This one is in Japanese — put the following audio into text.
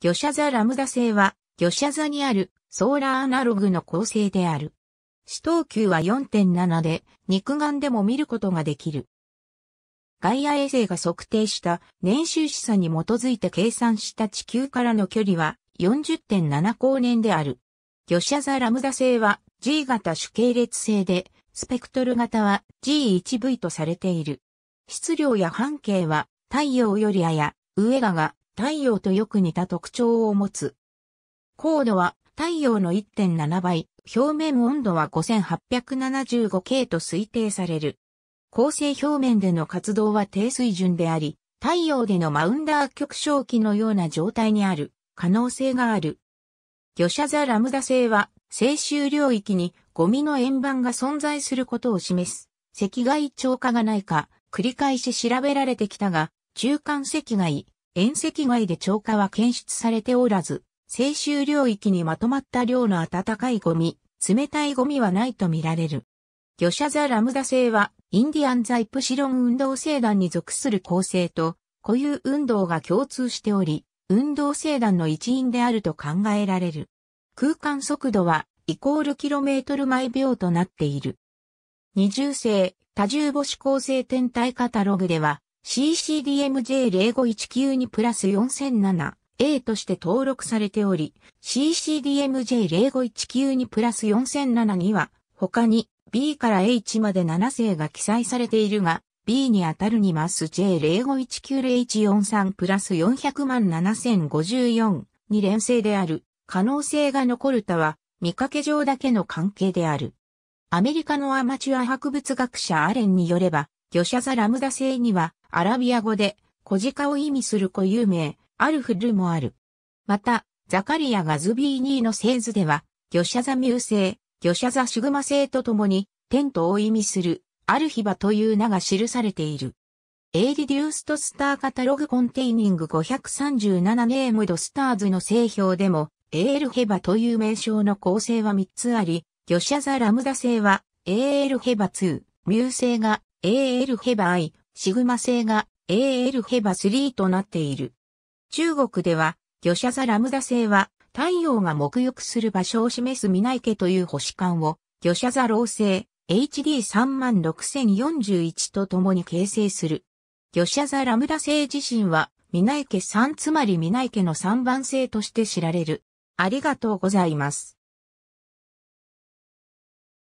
魚舎座ラムダ星は、魚舎座にあるソーラーアナログの構成である。死等級は4.7で、肉眼でも見ることができる。ガイア衛星が測定した年収試算に基づいて計算した地球からの距離は40.7光年である。魚舎座ラムダ星は G 型主系列星で、スペクトル型は G1V とされている。質量や半径は太陽よりやや上だが、太陽とよく似た特徴を持つ。高度は太陽の1.7倍、表面温度は 5875K と推定される。恒星表面での活動は低水準であり、太陽でのマウンダー極小期のような状態にある可能性がある。魚舎座ラムダ星は、静州領域にゴミの円盤が存在することを示す。赤外超過がないか、繰り返し調べられてきたが、中間赤外、遠赤外で超過は検出されておらず、清臭領域にまとまった量の暖かいゴミ、冷たいゴミはないとみられる。魚者座ラムダ星は、インディアンザイプシロン運動星団に属する構成と、固有運動が共通しており、運動星団の一員であると考えられる。空間速度は、イコールキロメートル毎秒となっている。二重星、多重母子構成天体カタログでは、CCDMJ0519 プラス 4007A として登録されており、CCDMJ0519 プラス4007には、他に B から H まで7世が記載されているが、B に当たるにマス j 0 5 1 9 h 4 3プラス400万7054に連星である可能性が残るたは見かけ上だけの関係である。アメリカのアマチュア博物学者アレンによれば、魚舎座ラムダ星にはアラビア語で、小鹿を意味する固有名、アルフルもある。また、ザカリアガズビーニーの製図では、魚ャ・座ミュ星、魚者座シグマ星とともに、テントを意味する、アルヒバという名が記されている。エイリデューストスターカタログコンテイニング537ネームドスターズの製表でも、エールヘバという名称の構成は3つあり、魚ャ・座ラムダ星は、エールヘバ2、ミュ星が、エールヘバ I、シグマ製が AL ヘバ3となっている。中国では、魚ャ・座ラムダ星は、太陽が沐浴する場所を示すイケという星間を、魚車座老星 HD36041 と共に形成する。魚ャ・座ラムダ星自身は、イケ3つまりイケの3番星として知られる。ありがとうございます。